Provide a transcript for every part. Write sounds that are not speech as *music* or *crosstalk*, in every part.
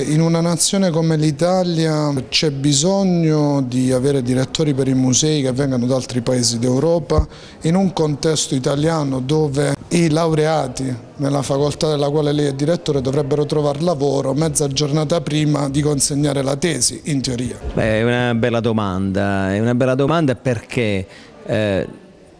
In una nazione come l'Italia c'è bisogno di avere direttori per i musei che vengano da altri paesi d'Europa in un contesto italiano dove i laureati nella facoltà della quale lei è direttore dovrebbero trovare lavoro mezza giornata prima di consegnare la tesi, in teoria. Beh, è una bella domanda, è una bella domanda perché... Eh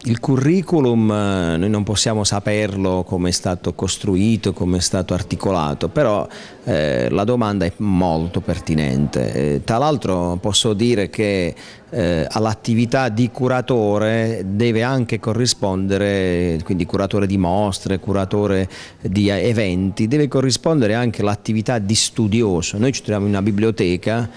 il curriculum eh, noi non possiamo saperlo come è stato costruito, come è stato articolato, però eh, la domanda è molto pertinente. Eh, tra l'altro posso dire che eh, all'attività di curatore deve anche corrispondere, quindi curatore di mostre, curatore di eh, eventi, deve corrispondere anche l'attività di studioso. Noi ci troviamo in una biblioteca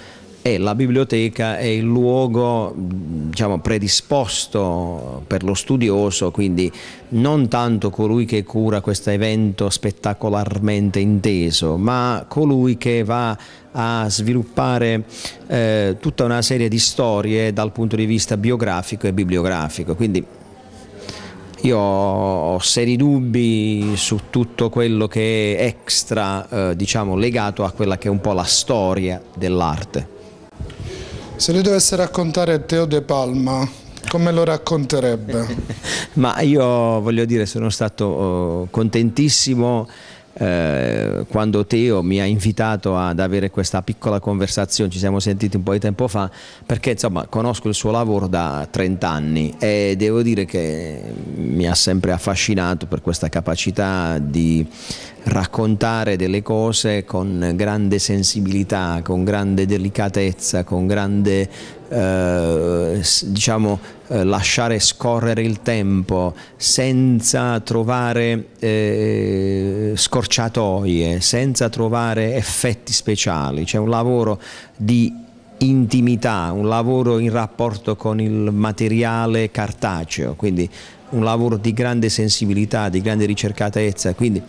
e la biblioteca è il luogo diciamo, predisposto per lo studioso, quindi non tanto colui che cura questo evento spettacolarmente inteso, ma colui che va a sviluppare eh, tutta una serie di storie dal punto di vista biografico e bibliografico. Quindi io ho seri dubbi su tutto quello che è extra, eh, diciamo, legato a quella che è un po' la storia dell'arte. Se lui dovesse raccontare Teo De Palma, come lo racconterebbe? *laughs* Ma io voglio dire sono stato oh, contentissimo eh, quando Teo mi ha invitato ad avere questa piccola conversazione, ci siamo sentiti un po' di tempo fa, perché insomma conosco il suo lavoro da 30 anni e devo dire che mi ha sempre affascinato per questa capacità di raccontare delle cose con grande sensibilità, con grande delicatezza, con grande eh, diciamo, eh, lasciare scorrere il tempo senza trovare eh, scorciatoie, senza trovare effetti speciali. C'è un lavoro di intimità, un lavoro in rapporto con il materiale cartaceo, quindi un lavoro di grande sensibilità, di grande ricercatezza, quindi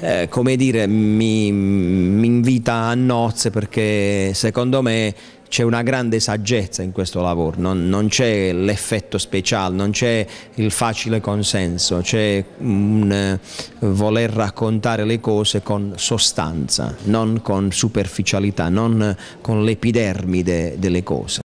eh, come dire mi, mi vita a nozze perché secondo me c'è una grande saggezza in questo lavoro, non, non c'è l'effetto speciale, non c'è il facile consenso, c'è un eh, voler raccontare le cose con sostanza, non con superficialità, non con l'epidermide delle cose.